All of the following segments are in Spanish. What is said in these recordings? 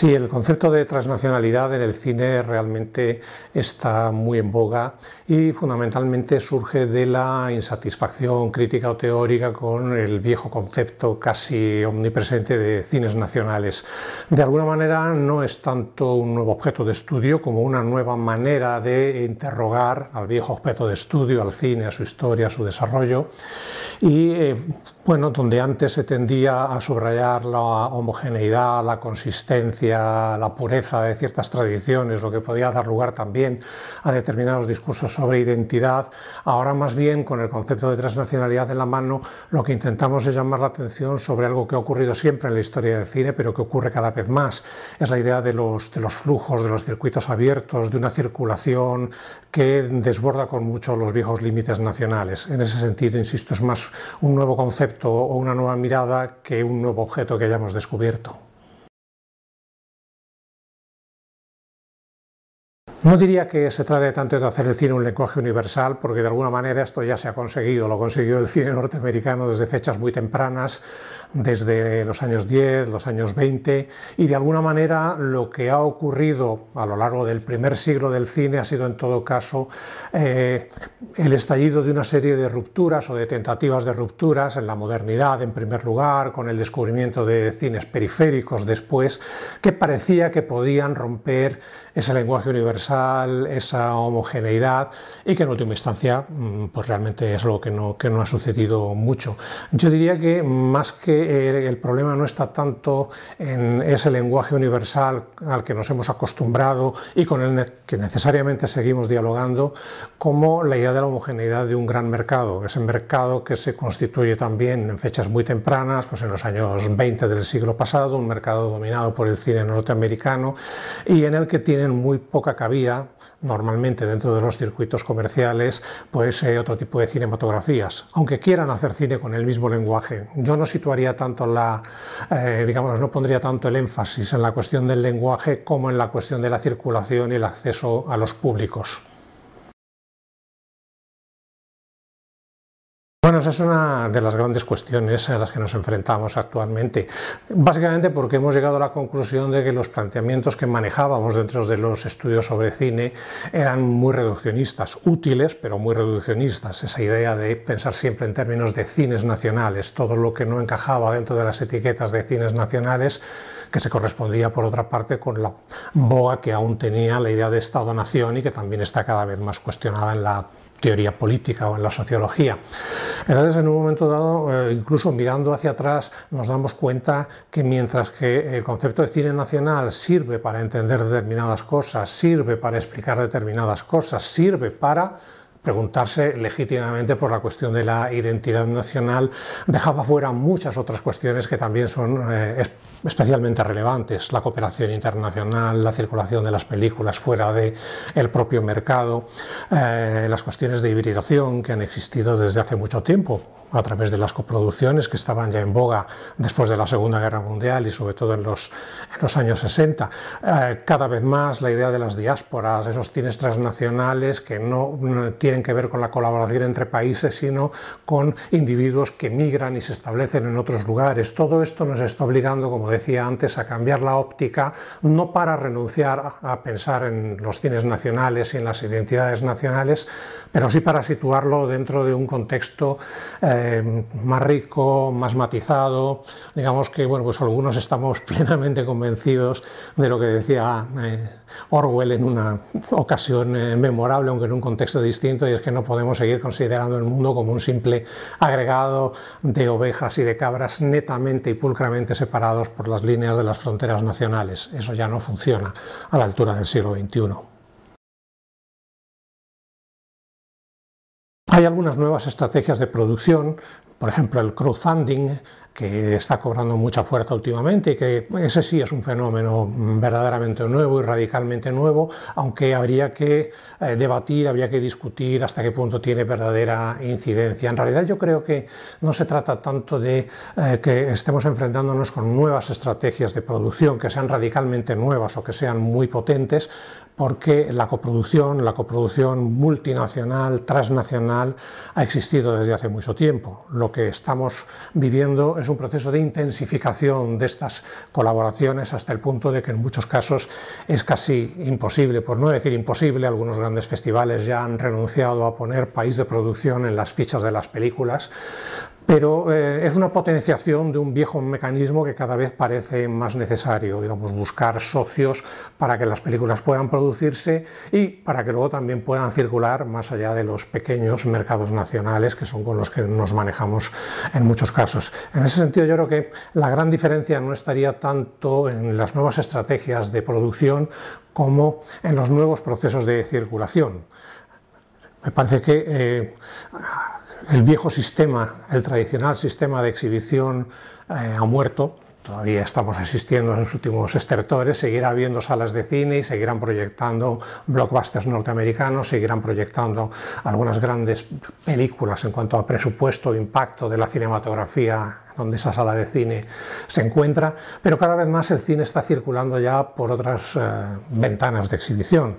Sí, el concepto de transnacionalidad en el cine realmente está muy en boga y fundamentalmente surge de la insatisfacción crítica o teórica con el viejo concepto casi omnipresente de cines nacionales. De alguna manera no es tanto un nuevo objeto de estudio como una nueva manera de interrogar al viejo objeto de estudio, al cine, a su historia, a su desarrollo y eh, bueno, donde antes se tendía a subrayar la homogeneidad, la consistencia, la pureza de ciertas tradiciones, lo que podía dar lugar también a determinados discursos sobre identidad, ahora más bien con el concepto de transnacionalidad en la mano, lo que intentamos es llamar la atención sobre algo que ha ocurrido siempre en la historia del cine, pero que ocurre cada vez más. Es la idea de los, de los flujos, de los circuitos abiertos, de una circulación que desborda con mucho los viejos límites nacionales. En ese sentido, insisto, es más un nuevo concepto o una nueva mirada que un nuevo objeto que hayamos descubierto. No diría que se trate tanto de hacer el cine un lenguaje universal, porque de alguna manera esto ya se ha conseguido. Lo consiguió el cine norteamericano desde fechas muy tempranas, desde los años 10, los años 20, y de alguna manera lo que ha ocurrido a lo largo del primer siglo del cine ha sido en todo caso eh, el estallido de una serie de rupturas o de tentativas de rupturas en la modernidad, en primer lugar, con el descubrimiento de cines periféricos después, que parecía que podían romper ese lenguaje universal esa, homogeneidad y que en última instancia mm, pues realmente es algo que no, que no ha sucedido mucho. Yo diría que más que el, problema no está tanto en ese lenguaje universal al que nos hemos acostumbrado y con el que necesariamente seguimos dialogando, como la idea de la homogeneidad de un gran mercado, ese mercado que se constituye también en fechas muy tempranas, pues en los años 20 del siglo pasado, un mercado dominado por el cine norteamericano y en el que tienen muy poca cabida normalmente dentro de los circuitos comerciales pues eh, otro tipo de cinematografías, aunque quieran hacer cine con el mismo lenguaje. Yo no situaría tanto la, eh, digamos, no pondría tanto el énfasis en la cuestión del lenguaje como en la cuestión de la circulación y el acceso a los públicos. Bueno, esa es una de las grandes cuestiones a las que nos enfrentamos actualmente, básicamente porque hemos llegado a la conclusión de que los planteamientos que manejábamos dentro de los estudios sobre cine eran muy reduccionistas, útiles, pero muy reduccionistas. Esa idea de pensar siempre en términos de cines nacionales, todo lo que no encajaba dentro de las etiquetas de cines nacionales, que se correspondía por otra parte con la boga que aún tenía la idea de Estado-nación y que también está cada vez más cuestionada en la teoría política o en la sociología. Entonces, en un momento dado, eh, incluso mirando hacia atrás, nos damos cuenta que mientras que el concepto de cine nacional sirve para entender determinadas cosas, sirve para explicar determinadas cosas, sirve para preguntarse legítimamente por la cuestión de la identidad nacional, dejaba fuera muchas otras cuestiones que también son eh, especialmente relevantes, la cooperación internacional, la circulación de las películas fuera del el propio mercado, eh, las cuestiones de hibridación que han existido desde hace mucho tiempo a través de las coproducciones que estaban ya en boga después de la Segunda Guerra Mundial y sobre todo en los, en los años 60. Eh, cada vez más la idea de las diásporas, esos cines transnacionales que no tienen mm, tienen que ver con la colaboración entre países, sino con individuos que migran y se establecen en otros lugares. Todo esto nos está obligando, como decía antes, a cambiar la óptica, no para renunciar a pensar en los cines nacionales y en las identidades nacionales, pero sí para situarlo dentro de un contexto eh, más rico, más matizado. Digamos que, bueno, pues algunos estamos plenamente convencidos de lo que decía eh, Orwell en una ocasión eh, memorable, aunque en un contexto distinto y es que no podemos seguir considerando el mundo como un simple agregado de ovejas y de cabras netamente y pulcramente separados por las líneas de las fronteras nacionales. Eso ya no funciona a la altura del siglo XXI. Hay algunas nuevas estrategias de producción, por ejemplo el crowdfunding, que está cobrando mucha fuerza últimamente y que ese sí es un fenómeno verdaderamente nuevo y radicalmente nuevo, aunque habría que eh, debatir, habría que discutir hasta qué punto tiene verdadera incidencia. En realidad yo creo que no se trata tanto de eh, que estemos enfrentándonos con nuevas estrategias de producción que sean radicalmente nuevas o que sean muy potentes, porque la coproducción, la coproducción multinacional, transnacional, ha existido desde hace mucho tiempo. Lo que estamos viviendo es un proceso de intensificación de estas colaboraciones hasta el punto de que en muchos casos es casi imposible, por no decir imposible, algunos grandes festivales ya han renunciado a poner país de producción en las fichas de las películas pero eh, es una potenciación de un viejo mecanismo que cada vez parece más necesario, digamos, buscar socios para que las películas puedan producirse y para que luego también puedan circular más allá de los pequeños mercados nacionales que son con los que nos manejamos en muchos casos. En ese sentido yo creo que la gran diferencia no estaría tanto en las nuevas estrategias de producción como en los nuevos procesos de circulación. Me parece que eh, el viejo sistema, el tradicional sistema de exhibición eh, ha muerto, todavía estamos existiendo en los últimos estertores, seguirá habiendo salas de cine y seguirán proyectando blockbusters norteamericanos, seguirán proyectando algunas grandes películas en cuanto a presupuesto, impacto de la cinematografía donde esa sala de cine se encuentra, pero cada vez más el cine está circulando ya por otras eh, ventanas de exhibición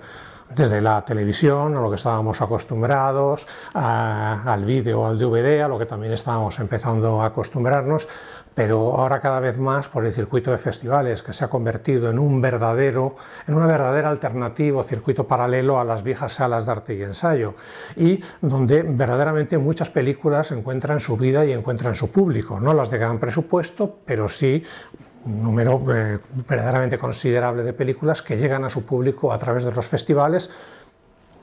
desde la televisión, a lo que estábamos acostumbrados, al vídeo, al DVD, a lo que también estábamos empezando a acostumbrarnos, pero ahora cada vez más por el circuito de festivales, que se ha convertido en un verdadero, en una verdadera alternativa, circuito paralelo a las viejas salas de arte y ensayo, y donde verdaderamente muchas películas encuentran su vida y encuentran su público, no las de gran presupuesto, pero sí un número eh, verdaderamente considerable de películas que llegan a su público a través de los festivales.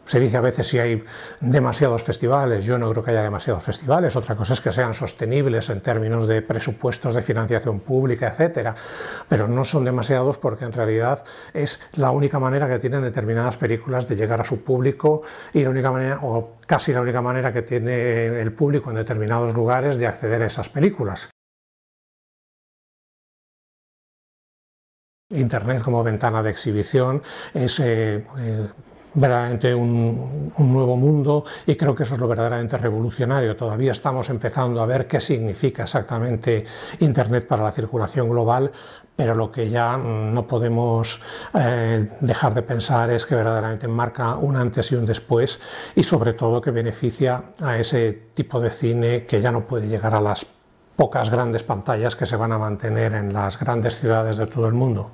Se dice a veces si hay demasiados festivales, yo no creo que haya demasiados festivales, otra cosa es que sean sostenibles en términos de presupuestos de financiación pública, etcétera, pero no son demasiados porque en realidad es la única manera que tienen determinadas películas de llegar a su público y la única manera, o casi la única manera que tiene el público en determinados lugares de acceder a esas películas. Internet como ventana de exhibición es eh, pues, verdaderamente un, nuevo mundo y creo que eso es lo verdaderamente revolucionario. Todavía estamos empezando a ver qué significa exactamente Internet para la circulación global, pero lo que ya mm, no podemos eh, dejar de pensar es que verdaderamente marca un antes y un después y sobre todo que beneficia a ese tipo de cine que ya no puede llegar a las pocas grandes pantallas que se van a mantener en las grandes ciudades de todo el mundo.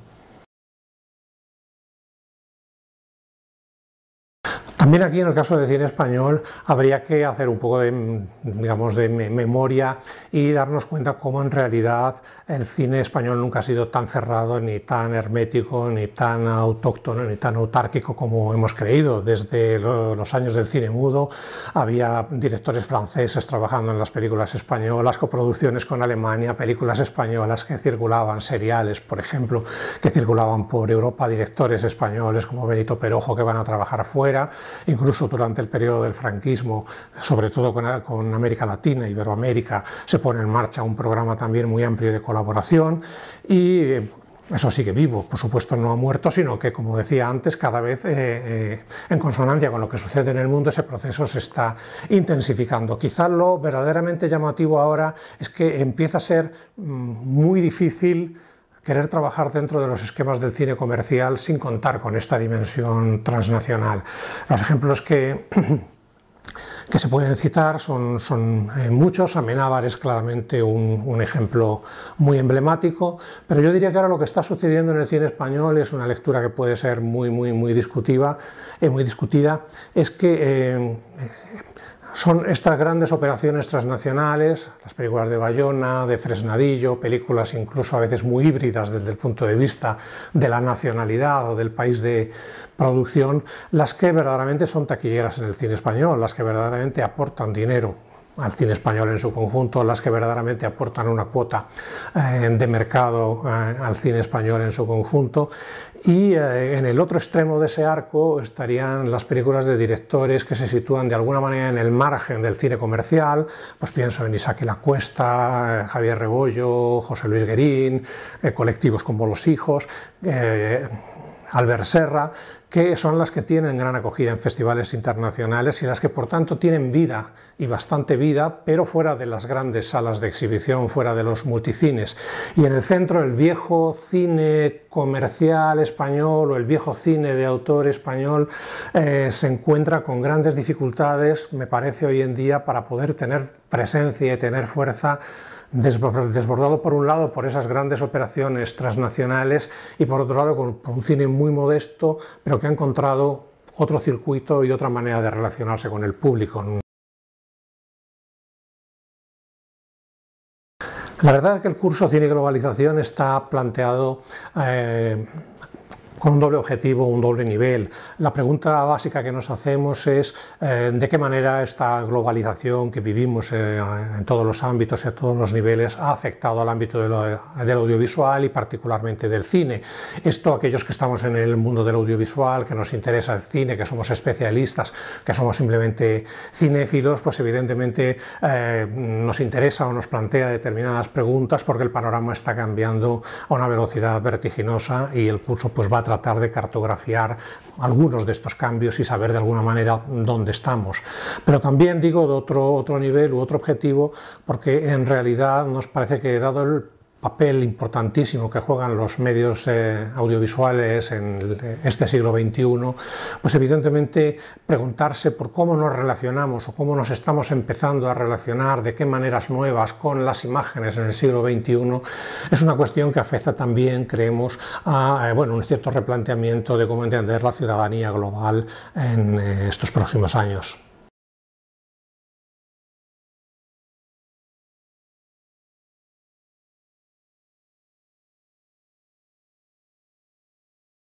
aquí en el caso de cine español habría que hacer un poco de, digamos, de memoria y darnos cuenta cómo en realidad el cine español nunca ha sido tan cerrado, ni tan hermético, ni tan autóctono, ni tan autárquico como hemos creído. Desde los años del cine mudo había directores franceses trabajando en las películas españolas, coproducciones con Alemania, películas españolas que circulaban, seriales, por ejemplo, que circulaban por Europa, directores españoles como Benito Perojo que van a trabajar fuera incluso durante el periodo del franquismo, sobre todo con, América Latina, Iberoamérica, se pone en marcha un programa también muy amplio de colaboración y eh, eso sigue vivo, por supuesto no ha muerto, sino que, como decía antes, cada vez eh, eh, en consonancia con lo que sucede en el mundo, ese proceso se está intensificando. Quizás lo verdaderamente llamativo ahora es que empieza a ser mm, muy difícil querer trabajar dentro de los esquemas del cine comercial sin contar con esta dimensión transnacional. Los ejemplos que... que se pueden citar son, son eh, muchos. Amenábar es claramente un, ejemplo muy emblemático, pero yo diría que ahora lo que está sucediendo en el cine español es una lectura que puede ser muy, muy, muy, discutiva, eh, muy discutida. Es que eh, son estas grandes operaciones transnacionales, las películas de Bayona, de Fresnadillo, películas incluso a veces muy híbridas desde el punto de vista de la nacionalidad o del país de producción, las que verdaderamente son taquilleras en el cine español, las que verdaderamente aportan dinero al cine español en su conjunto, las que verdaderamente aportan una cuota eh, de mercado eh, al cine español en su conjunto. Y eh, en el otro extremo de ese arco estarían las películas de directores que se sitúan de alguna manera en el margen del cine comercial. Pues pienso en Isaac y La Cuesta, Javier Rebollo, José Luis Guerín, colectivos como Los Hijos alber Serra, que son las que tienen gran acogida en festivales internacionales y las que por tanto tienen vida y bastante vida, pero fuera de las grandes salas de exhibición, fuera de los multicines. Y en el centro el viejo cine comercial español o el viejo cine de autor español eh, se encuentra con grandes dificultades, me parece hoy en día, para poder tener presencia y tener fuerza desbordado por un lado por esas grandes operaciones transnacionales y por otro lado por un cine muy modesto, pero que ha encontrado otro circuito y otra manera de relacionarse con el público. La verdad es que el curso Cine Globalización está planteado eh, un doble objetivo, un doble nivel. La pregunta básica que nos hacemos es eh, de qué manera esta globalización que vivimos eh, en todos los ámbitos y a todos los niveles ha afectado al ámbito del audiovisual y particularmente del cine. Esto aquellos que estamos en el mundo del audiovisual, que nos interesa el cine, que somos especialistas, que somos simplemente cinéfilos, pues evidentemente eh, nos interesa o nos plantea determinadas preguntas porque el panorama está cambiando a una velocidad vertiginosa y el curso pues va a tratar de cartografiar algunos de estos cambios y saber de alguna manera dónde estamos. Pero también digo de otro, otro nivel u otro objetivo, porque en realidad nos parece que dado el papel importantísimo que juegan los medios eh, audiovisuales en este siglo XXI, pues evidentemente preguntarse por cómo nos relacionamos o cómo nos estamos empezando a relacionar, de qué maneras nuevas con las imágenes en el siglo XXI, es una cuestión que afecta también, creemos, a eh, un cierto replanteamiento de cómo entender la ciudadanía global en eh, estos próximos años.